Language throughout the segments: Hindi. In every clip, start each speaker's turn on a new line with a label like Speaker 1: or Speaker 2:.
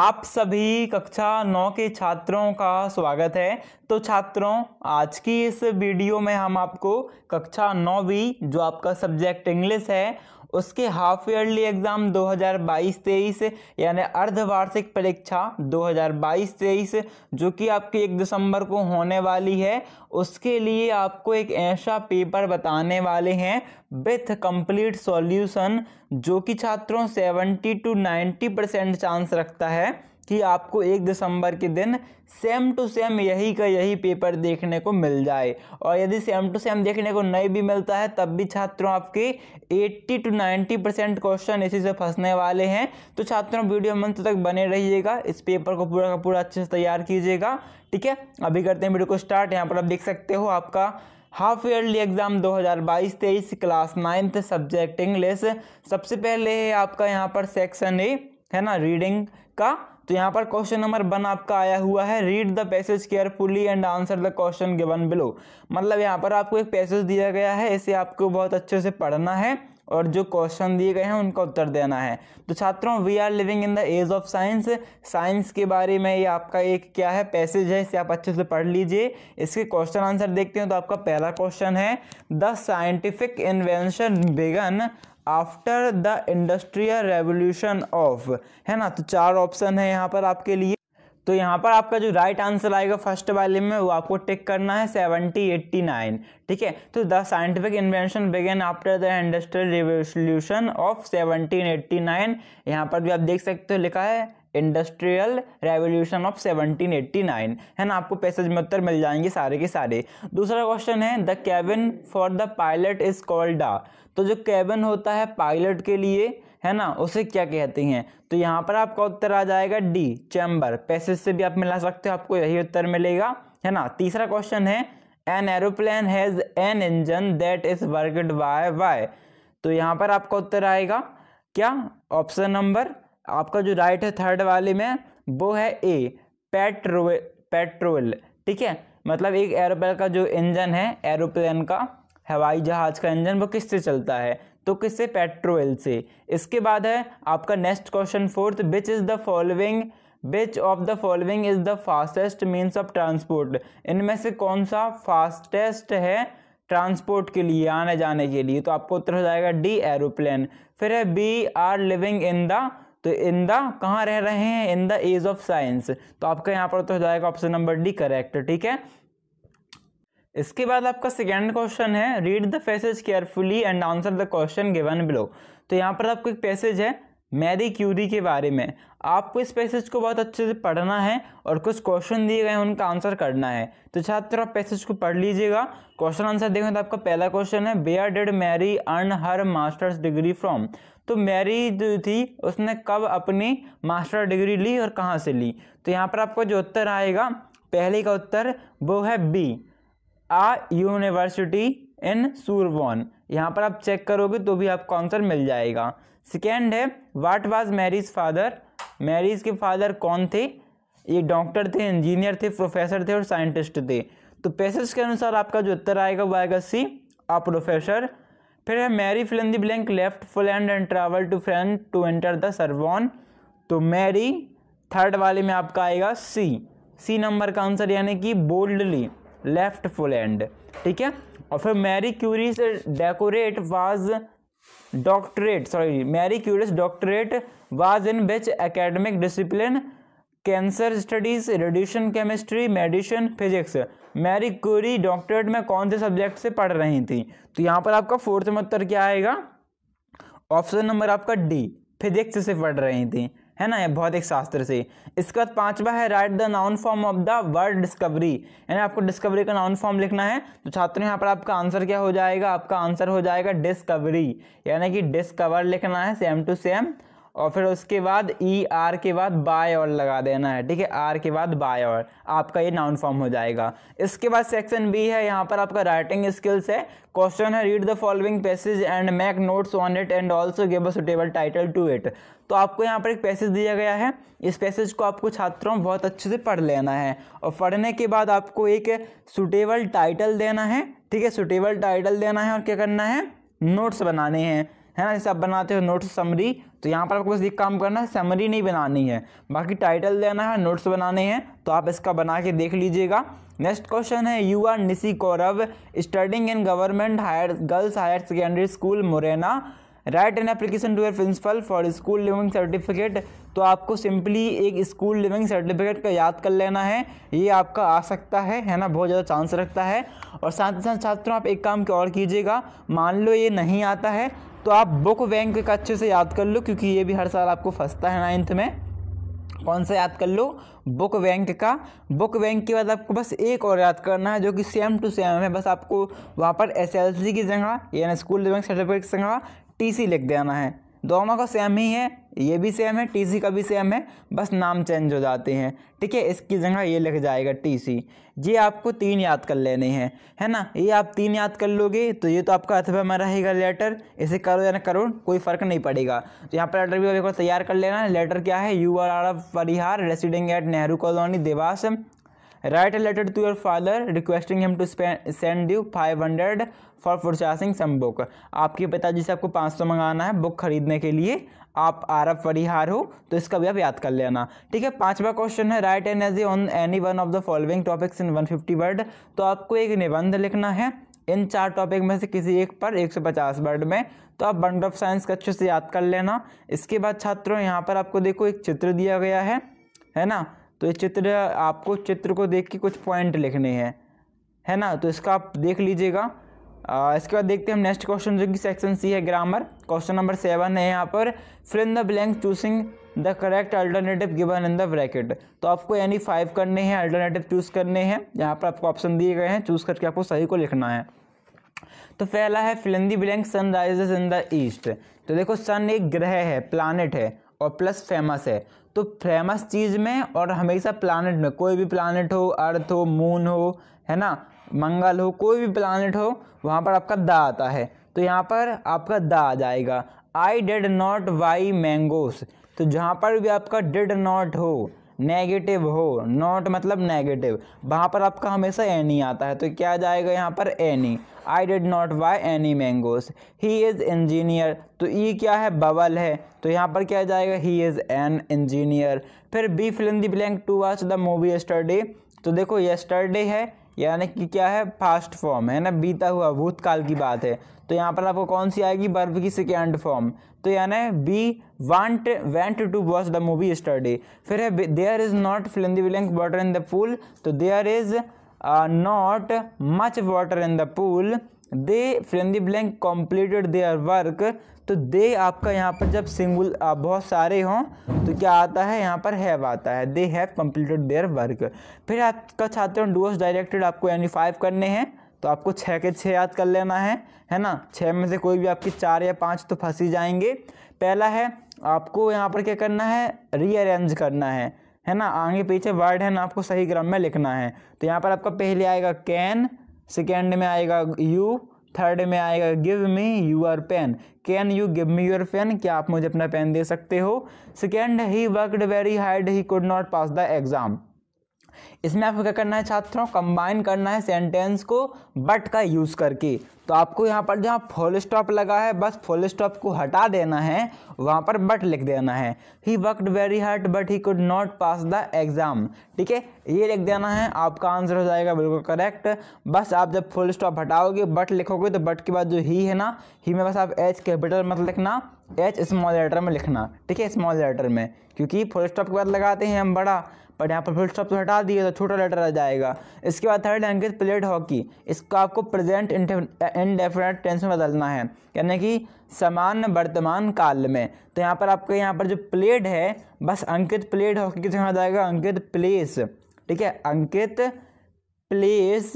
Speaker 1: आप सभी कक्षा नौ के छात्रों का स्वागत है तो छात्रों आज की इस वीडियो में हम आपको कक्षा नौवीं जो आपका सब्जेक्ट इंग्लिश है उसके हाफ ईयरली एग्ज़ाम 2022-23 यानी अर्धवार्षिक परीक्षा 2022-23 जो कि आपकी एक दिसंबर को होने वाली है उसके लिए आपको एक ऐसा पेपर बताने वाले हैं विथ कंप्लीट सॉल्यूशन जो कि छात्रों 70 टू 90 परसेंट चांस रखता है कि आपको एक दिसंबर के दिन सेम टू सेम यही का यही पेपर देखने को मिल जाए और यदि सेम टू सेम देखने को नहीं भी मिलता है तब भी छात्रों आपके 80 टू 90 परसेंट क्वेश्चन इसी से फंसने वाले हैं तो छात्रों वीडियो मंथ तक बने रहिएगा इस पेपर को पूरा का पूरा अच्छे से तैयार कीजिएगा ठीक है अभी करते हैं वीडियो को स्टार्ट यहाँ पर आप देख सकते हो आपका half yearly exam 2022-23 class ninth subject English सबसे पहले है आपका यहाँ पर सेक्शन ए है ना रीडिंग का तो यहाँ पर क्वेश्चन नंबर वन आपका आया हुआ है read the passage carefully and answer the question given below मतलब यहाँ पर आपको एक पैसेज दिया गया है इसे आपको बहुत अच्छे से पढ़ना है और जो क्वेश्चन दिए गए हैं उनका उत्तर देना है तो छात्रों we are living in the age of science science के बारे में ये आपका एक क्या है पैसेज है इसे आप अच्छे से पढ़ लीजिए इसके क्वेश्चन आंसर देखते हैं तो आपका पहला क्वेश्चन है the scientific invention began after the industrial revolution of है ना तो चार ऑप्शन है यहाँ पर आपके लिए तो यहाँ पर आपका जो राइट आंसर आएगा फर्स्ट वाले में वो आपको टिक करना है सेवनटी एट्टी नाइन ठीक है तो the scientific invention began after the industrial revolution of seventeen eighty nine यहाँ पर भी आप देख सकते हो लिखा है इंडस्ट्रियल रेवोल्यूशन ऑफ 1789 है ना आपको पैसेज में उत्तर मिल जाएंगे सारे के सारे दूसरा क्वेश्चन है the cabin for the pilot is called uh तो जो कैबिन होता है पायलट के लिए है ना उसे क्या कहते हैं तो यहाँ पर आपका उत्तर आ जाएगा डी चैम्बर पैसेज से भी आप मिला सकते हो आपको यही उत्तर मिलेगा है ना तीसरा क्वेश्चन है an aeroplane has an engine that is worked by why तो यहाँ पर आपका उत्तर आएगा क्या ऑप्शन नंबर आपका जो राइट है थर्ड वाले में वो है ए पेट्रोल पेट्रोल ठीक है मतलब एक एरोप्लेन का जो इंजन है एरोप्लेन का हवाई जहाज का इंजन वो किससे चलता है तो किससे पेट्रोल से इसके बाद है आपका next question fourth which is the following which of the following is the fastest means of transport इनमें से कौन सा फास्टेस्ट है ट्रांसपोर्ट के लिए आने जाने के लिए तो आपको उत्तर हो जाएगा डी एरोप्लेन फिर है we are living in the तो इन द कहाँ रह रहे हैं in the age of science तो आपका यहाँ पर तो हो जाएगा ऑप्शन नंबर डी करेक्ट ठीक है इसके बाद आपका सेकेंड क्वेश्चन है read the passage carefully and answer the question given below तो यहाँ पर आपको एक पैसेज है मैरी क्यूरी के बारे में आपको इस पैसेज को बहुत अच्छे से पढ़ना है और कुछ क्वेश्चन दिए गए हैं उनका आंसर करना है तो छात्र आप पैसेज को पढ़ लीजिएगा क्वेश्चन आंसर देखें तो आपका पहला क्वेश्चन है where did Mary earn her masters degree from तो मैरी जो थी उसने कब अपनी मास्टर डिग्री ली और कहाँ से ली तो यहाँ पर आपका जो उत्तर आएगा पहले का उत्तर वो है बी आ यूनिवर्सिटी इन सूरवॉन यहाँ पर आप चेक करोगे तो भी आपको आंसर मिल जाएगा सेकेंड है what was Mary's father Mary's के फादर कौन थे ये डॉक्टर थे इंजीनियर थे प्रोफेसर थे और साइंटिस्ट थे तो पैसेज के अनुसार आपका जो उत्तर आएगा वो आएगा सी आ प्रोफेसर फिर है Mary fill the blank left full and and travel to France to enter the Sorbonne तो मैरी थर्ड वाले में आपका आएगा सी सी नंबर का आंसर यानी कि बोल्डली लेफ्ट फुल एंड ठीक है और फिर मैरी क्यूरी से decorate was doctorate sorry Mary Curie's doctorate was in which academic discipline cancer studies radiation chemistry medicine physics Mary Curie doctorate में कौन से सब्जेक्ट से पढ़ रही थी तो यहाँ पर आपका फोर्थ में उत्तर क्या आएगा ऑप्शन नंबर आपका डी फिजिक्स से पढ़ रही थी है ना भौतिक शास्त्र से इसके बाद पांचवा है write the noun form of the word discovery यानी आपको डिस्कवरी का नाउन फॉर्म लिखना है तो छात्रों यहाँ पर आपका आंसर क्या हो जाएगा आपका आंसर हो जाएगा डिस्कवरी यानी कि डिस्कवर लिखना है सेम टू सेम और फिर उसके बाद ई e आर के बाद बाय और लगा देना है ठीक है आर के बाद बाय और आपका ये नाउन फॉर्म हो जाएगा इसके बाद सेक्शन बी है यहाँ पर आपका राइटिंग स्किल्स है क्वेश्चन है read the following passage and make notes on it and also give a suitable title to it तो आपको यहाँ पर एक पैसेज दिया गया है इस पैसेज को आपको छात्रों बहुत अच्छे से पढ़ लेना है और पढ़ने के बाद आपको एक सुटेबल टाइटल देना है ठीक है सुटेबल टाइटल देना है और क्या करना है नोट्स बनाने हैं है ना जैसे आप बनाते हो नोट्स समरी तो यहाँ पर आपको बस एक काम करना है समरी नहीं बनानी है बाकी टाइटल देना है नोट्स बनाने हैं तो आप इसका बना के देख लीजिएगा नेक्स्ट क्वेश्चन है you are Nishi Kaurav studying in government higher girls higher secondary school Morena write an application to your principal for school leaving certificate तो आपको सिंपली एक स्कूल लिविंग सर्टिफिकेट का याद कर लेना है ये आपका आ सकता है है ना बहुत ज़्यादा चांस रखता है और साथ ही साथ छात्रों आप एक काम और कीजिएगा मान लो ये नहीं आता है तो आप बुक बैंक का अच्छे से याद कर लो क्योंकि ये भी हर साल आपको फंसता है नाइन्थ में कौन सा याद कर लो बुक बैंक का बुक बैंक के बाद आपको बस एक और याद करना है जो कि सेम टू सेम है बस आपको वहाँ पर सी की जगह यानी स्कूल सर्टिफिकेट की जगह सी लिख देना है दोनों का सेम ही है ये भी सेम है टीसी का भी सेम है बस नाम चेंज हो जाते हैं ठीक है इसकी जगह ये लिख जाएगा टीसी ये आपको तीन याद कर लेने हैं है ना ये आप तीन याद कर लोगे तो ये तो आपका अथवा में रहेगा लेटर इसे करो या ना करो कोई फ़र्क नहीं पड़ेगा तो यहाँ पर लेटर भी तैयार कर लेना है लेटर क्या है you are Aarav Parihar residing at Nehru colony Dewas write a letter to your father requesting him to send you five hundred for purchasing book आपके पिताजी से आपको 500 मंगाना है बुक खरीदने के लिए आप आरब परिहार हो तो इसका भी आप याद कर लेना ठीक है पांचवा क्वेश्चन है write an essay on any one of the following topics in 150 word तो आपको एक निबंध लिखना है इन चार टॉपिक में से किसी एक पर 150 वर्ड में तो आप बंड ऑफ साइंस का अच्छे से याद कर लेना इसके बाद छात्रों यहाँ पर आपको देखो एक चित्र दिया गया है है ना तो ये चित्र आपको चित्र को देख के कुछ पॉइंट लिखने हैं है ना तो इसका आप देख लीजिएगा इसके बाद देखते हैं हम नेक्स्ट क्वेश्चन जो कि सेक्शन सी है ग्रामर क्वेश्चन नंबर सेवन है यहाँ पर fill in the blank choosing the correct alternative given in the bracket तो आपको यानी फाइव करने हैं अल्टरनेटिव चूज़ करने हैं यहाँ पर आपको ऑप्शन दिए गए हैं चूज़ करके आपको सही को लिखना है तो पहला है fill in the blank sun in the east तो देखो सन एक ग्रह है प्लानट है और प्लस फेमस है तो फेमस चीज़ में और हमेशा प्लानट में कोई भी प्लानट हो अर्थ हो मून हो है ना मंगल हो कोई भी प्लानट हो वहाँ पर आपका द आता है तो यहाँ पर आपका द आ जाएगा I did not buy mangoes तो जहाँ पर भी आपका डिड नॉट हो नेगेटिव हो नॉट मतलब नेगेटिव वहाँ पर आपका हमेशा एनी आता है तो क्या आ जाएगा यहाँ पर any I did not buy any mangoes he is engineer तो ई क्या है बबल है तो यहाँ पर क्या जाएगा ही इज़ एन इंजीनियर फिर B fill the blank to watch the movie yesterday तो देखो यस्टरडे है यानी कि क्या है फास्ट फॉर्म है ना बीता हुआ भूतकाल की बात है तो यहाँ पर आपको कौन सी आएगी बर्फ की सेकेंड फॉर्म तो यानी B want went to watch the movie study फिर है there is not fill the blank water in the pool तो there is not much water in the pool they fill in the blank completed their work तो दे आपका यहाँ पर जब सिंगल बहुत सारे हों तो क्या आता है यहाँ पर हैव आता है they have completed their work फिर आपका छात्र डूअर्स डायरेक्टेड आपको यानी फाइव करने हैं तो आपको छः के छः याद कर लेना है है ना छः में से कोई भी आपकी चार या पाँच तो फंसी जाएंगे पहला है आपको यहाँ पर क्या करना है रीअरेंज करना है है ना आगे पीछे वर्ड है ना आपको सही क्रम में लिखना है तो यहाँ पर आपका पहले आएगा कैन सेकेंड में आएगा यू थर्ड में आएगा give me your pen can you give me your pen क्या आप मुझे अपना पेन दे सकते हो second he worked very hard he could not pass the exam इसमें आपको क्या करना है छात्रों कंबाइन करना है सेंटेंस को बट का यूज़ करके तो आपको यहाँ पर जहाँ फुल स्टॉप लगा है बस फुल स्टॉप को हटा देना है वहाँ पर बट लिख देना है he worked very hard but he could not pass the exam ठीक है ये लिख देना है आपका आंसर हो जाएगा बिल्कुल करेक्ट बस आप जब फुल स्टॉप हटाओगे बट लिखोगे तो बट के बाद जो ही है ना ही में बस आप एच कैपिटल मत लिखना एच स्मॉल लेटर में लिखना ठीक है स्मॉल लेटर में क्योंकि फुल स्टॉप के बाद लगाते हैं हम बड़ा पर यहाँ पर फुल स्टॉप तो हटा दिए तो छोटा लेटर आ जाएगा इसके बाद थर्ड लैंग्वेज प्लेट हॉकी इसको आपको प्रेजेंट इनडेफिनेट टेंस में बदलना है यानी कि समान वर्तमान काल में तो यहाँ पर आपका यहाँ पर जो प्लेड है बस अंकित प्लेड हो किस में जाएगा अंकित प्लेस ठीक है अंकित प्लेस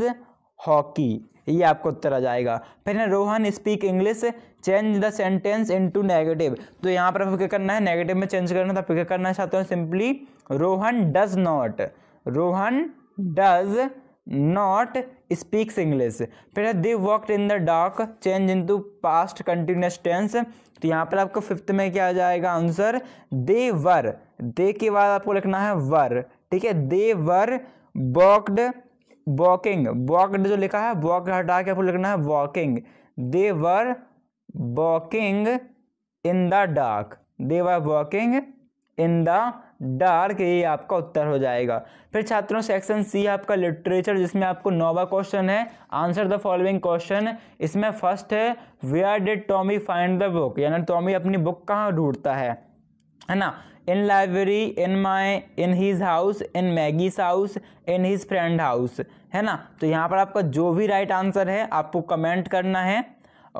Speaker 1: हॉकी ये आपको उत्तर आ जाएगा फिर है Rohan speak English change the sentence into negative तो यहाँ पर आपको क्या करना है नेगेटिव में चेंज करना था तो आपको क्या करना चाहते हो simply Rohan does not Rohan does not speaks English फिर they worked in the dark change into past continuous tense तो यहाँ पर आपको फिफ्थ में क्या आ जाएगा आंसर दे वर दे के बाद आपको लिखना है वर ठीक है they were walked walking walked जो लिखा है वॉक हटा के आपको लिखना है walking they were walking in the dark they were walking in the dark ये आपका उत्तर हो जाएगा फिर छात्रों सेक्शन सी आपका लिटरेचर जिसमें आपको नोवा क्वेश्चन है आंसर द फॉलोइंग क्वेश्चन इसमें फर्स्ट है where did Tommy find the book यानी टॉमी अपनी बुक कहाँ ढूंढता है है ना in library in my in his house in Maggie's house in his friend house है ना तो यहाँ पर आपका जो भी राइट right आंसर है आपको कमेंट करना है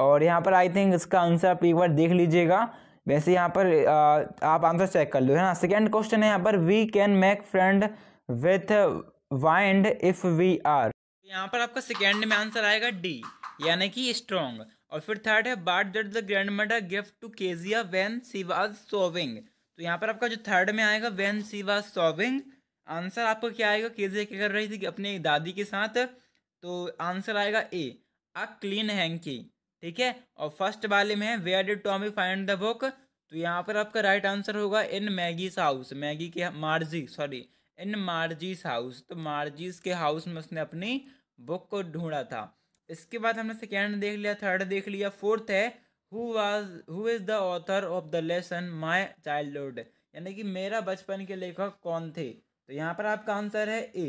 Speaker 1: और यहाँ पर आई थिंक इसका आंसर आप एक बार देख लीजिएगा वैसे यहाँ पर आ, आप आंसर चेक कर लो है ना सेकेंड क्वेश्चन है यहाँ पर we can make friend with wind if we are यहाँ पर आपका सेकेंड में आंसर आएगा डी यानी कि स्ट्रॉन्ग और फिर थर्ड है what did the grandmother gift to Kezia when she was sewing तो यहाँ पर आपका जो थर्ड में आएगा when she was sewing answer आपका क्या आएगा केजिया क्या कर रही थी कि अपनी दादी के साथ तो आंसर आएगा ए आ क्लीन हैंकी ठीक है और फर्स्ट वाले में है where did Tommy find the book तो यहाँ पर आपका राइट आंसर होगा इन मैगीज हाउस मैगी के मार्जी सॉरी इन मार्जीज हाउस तो मार्जीस के हाउस में उसने अपनी बुक को ढूंढा था इसके बाद हमने सेकेंड देख लिया थर्ड देख लिया फोर्थ है who was who is the author of the lesson my childhood यानी कि मेरा बचपन के लेखक कौन थे तो यहाँ पर आपका आंसर है ए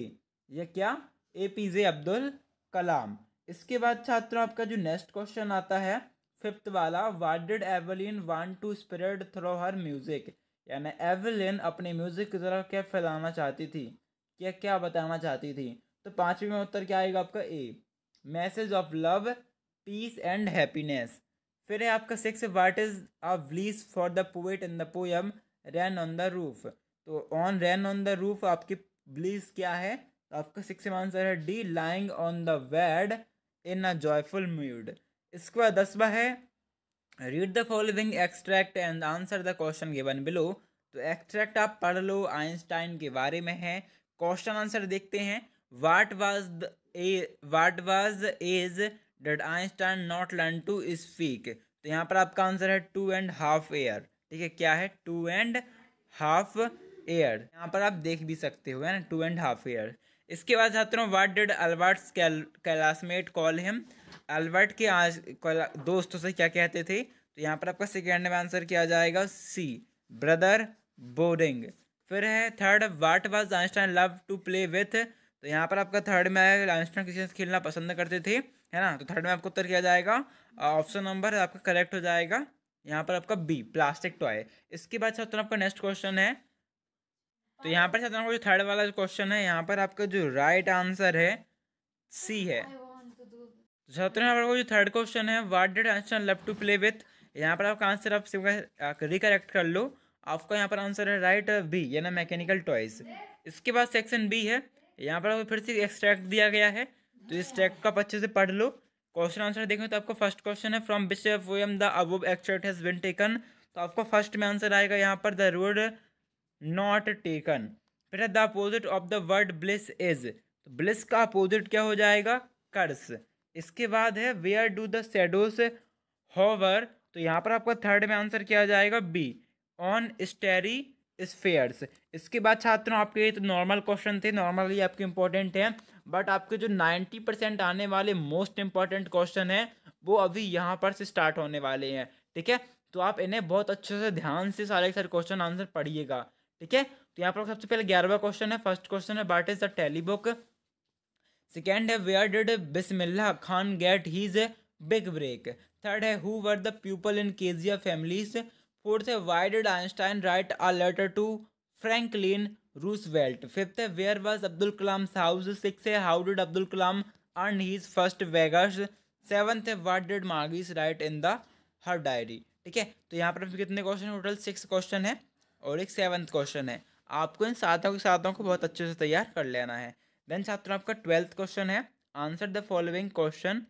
Speaker 1: ये क्या ए पी जे अब्दुल कलाम इसके बाद छात्रों आपका जो नेक्स्ट क्वेश्चन आता है फिफ्थ वाला what did Evelyn want to spread through her music यानी एवलिन अपने म्यूज़िक की तरफ क्या फैलाना चाहती थी क्या क्या बताना चाहती थी तो पाँचवीं में उत्तर क्या आएगा आपका a message of love peace and happiness फिर है आपका six what is a bliss for the poet in the poem rain on the roof तो on rain on the roof आपकी ब्लीज क्या है तो आपका सिक्स आंसर है the lying on the bed in a joyful mood इसके बाद दसवा है read the following extract and answer the question given below तो एक्सट्रैक्ट आप पढ़ लो आइंस्टाइन के बारे में है क्वेश्चन आंसर देखते हैं what was what was is that Einstein not learn to speak तो यहाँ पर आपका आंसर है टू एंड हाफ एयर ठीक है क्या है टू एंड हाफ एयर यहाँ पर आप देख भी सकते हो है ना टू एंड हाफ एयर इसके बाद छात्रों what did Albert's classmate call him Albert के आज दोस्तों से क्या कहते थे तो यहाँ पर आपका सेकेंड में आंसर किया जाएगा सी ब्रदर बोरिंग फिर है third what was Einstein love to play with तो यहाँ पर आपका थर्ड में आएगा आइंस्टाइन किसी से खेलना पसंद करते थे है ना तो थर्ड में आपको उत्तर किया जाएगा ऑप्शन नंबर आपका करेक्ट हो जाएगा यहाँ पर आपका बी प्लास्टिक टॉय इसके बाद छात्रों आपका नेक्स्ट क्वेश्चन है तो यहाँ पर छात्रों को जो थर्ड वाला क्वेश्चन है यहाँ पर आपका जो राइट आंसर है सी है तो छात्रों यहाँ पर जो थर्ड क्वेश्चन है what did Einstein love to play with यहाँ पर आपका आंसर आप रिकरेक्ट कर लो आपका यहाँ पर आंसर है राइट बी यानी मैकेनिकल टॉयज इसके बाद सेक्शन बी है यहाँ पर आपको फिर से एक्सट्रैक्ट दिया गया है तो इस ट्रैक्ट का आप अच्छे से पढ़ लो क्वेश्चन आंसर देखें तो आपको फर्स्ट क्वेश्चन है from which poem the above extract has been taken तो आपको फर्स्ट में आंसर आएगा यहाँ पर द रोड नॉट टेकन फिर the opposite of the word bliss is तो ब्लिस का अपोजिट क्या हो जाएगा कर्स इसके बाद है where do the shadows hover तो यहाँ पर आपका थर्ड में आंसर किया जाएगा बी ऑन स्टेरी स्फेयर्स इसके बाद छात्रों आपके ये तो नॉर्मल क्वेश्चन थे नॉर्मली आपके इंपॉर्टेंट हैं बट आपके जो नाइन्टी परसेंट आने वाले मोस्ट इंपॉर्टेंट क्वेश्चन हैं वो अभी यहाँ पर से स्टार्ट होने वाले हैं ठीक है तो आप इन्हें बहुत अच्छे से ध्यान से सारे सारे क्वेश्चन आंसर पढ़िएगा ठीक है तो यहाँ पर सबसे पहले ग्यारहवा क्वेश्चन है फर्स्ट क्वेश्चन है what is the tele book second है where did Bismillah Khan get his big break third है who were the people in Kezia families fourth है why did Einstein write a letter to Franklin Roosevelt fifth है where was Abdul Kalam house six है how did Abdul Kalam earn his first वेगर्स सेवन्थ है what did Margie's write in the her diary ठीक है तो यहाँ पर कितने क्वेश्चन टोटल सिक्स क्वेश्चन है और एक सेवन्थ क्वेश्चन है आपको इन सातों के सातों को बहुत अच्छे से तैयार कर लेना है देन छात्रों आपका ट्वेल्थ क्वेश्चन है answer the following question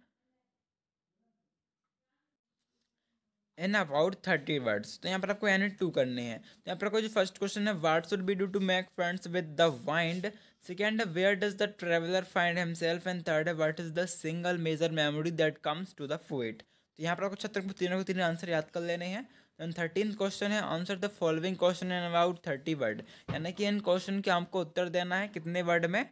Speaker 1: in about thirty words तो यहाँ पर आपको एन टू करने हैं तो यहाँ पर आपको जो फर्स्ट क्वेश्चन है what should be do to make friends with the wind second where does the traveller find himself and third what is the single major memory that comes to the poet तो यहाँ पर आपको छत्र को तीनों को तीन आंसर याद कर लेने हैं देन थर्टीन क्वेश्चन है answer the following question in about thirty word यानी कि इन क्वेश्चन के आपको उत्तर देना है कितने वर्ड में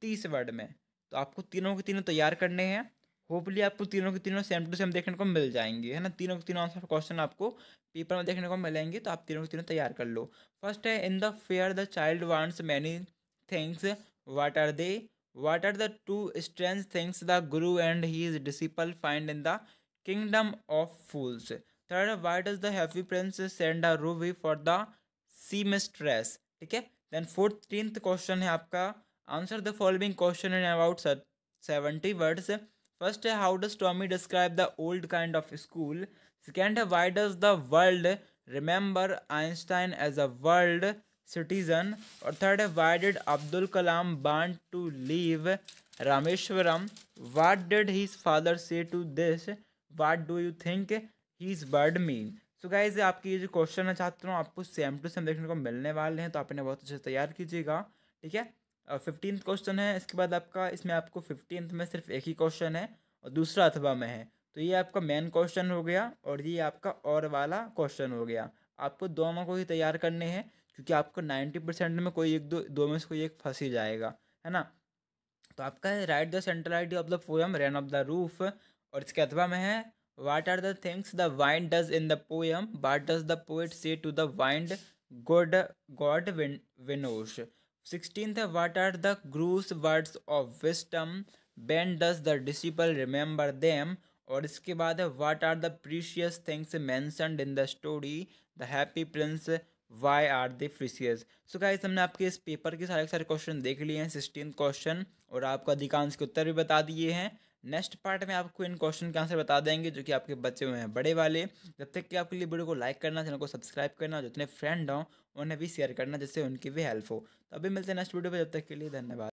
Speaker 1: तीस वर्ड में तो आपको तीनों के तीनों तैयार करने हैं होपली आपको तीनों के तीनों सेम टू सेम देखने को मिल जाएंगे है ना तीनों के तीनों आंसर क्वेश्चन आपको पेपर में देखने को मिलेंगे तो आप तीनों के तीनों तैयार कर लो फर्स्ट है in the fair the child wants many things what are they what are the two strange things the guru and he is disciple find in the kingdom of fools third why does the happy prince send a ruby for the seamstress ठीक है देन फोर्टीन क्वेश्चन है आपका answer the following question in about seventy words first है how does Tommy describe the old kind of school second है why does the world remember Einstein as a world citizen और थर्ड है why did Abdul Kalam want to leave Rameswaram what did his father say to this what do you think he is word mean so guys आपके ये जो क्वेश्चन है हूँ आपको सेम टू सेम देखने को मिलने वाले हैं तो आप इन्हें बहुत अच्छे से तैयार कीजिएगा ठीक है फिफ्टीन क्वेश्चन है इसके बाद आपका इसमें आपको फिफ्टीन में सिर्फ एक ही क्वेश्चन है और दूसरा अथवा में है तो ये आपका मेन क्वेश्चन हो गया और ये आपका और वाला क्वेश्चन हो गया आपको दोनों को ही तैयार करने हैं क्योंकि आपको नाइन्टी परसेंट में कोई एक दो दो में से कोई एक फंस ही जाएगा है ना तो आपका है write the central idea of the poem rain of the roof और इसके अथवा में है What are the things the wind does in the poem? What does the poet say to the wind? God, God win, winnows. 16th, what are the gross words of wisdom? When does the disciple remember them? और इसके बाद है what are the precious things mentioned in the story the happy prince why are the precious so guys हमने आपके इस पेपर के सारे सारे क्वेश्चन देख लिए हैं सिक्सटीन क्वेश्चन और आपका अधिकांश के उत्तर भी बता दिए हैं नेक्स्ट पार्ट में आपको इन क्वेश्चन के आंसर बता देंगे जो कि आपके बच्चे हुए हैं बड़े वाले जब तक कि आपके लिए वीडियो को लाइक करना चैनल को सब्सक्राइब करना जितने फ्रेंड हों उन्हें भी शेयर करना जिससे उनकी भी हेल्प हो तो अभी मिलते हैं नेक्स्ट वीडियो पर जब तक के लिए धन्यवाद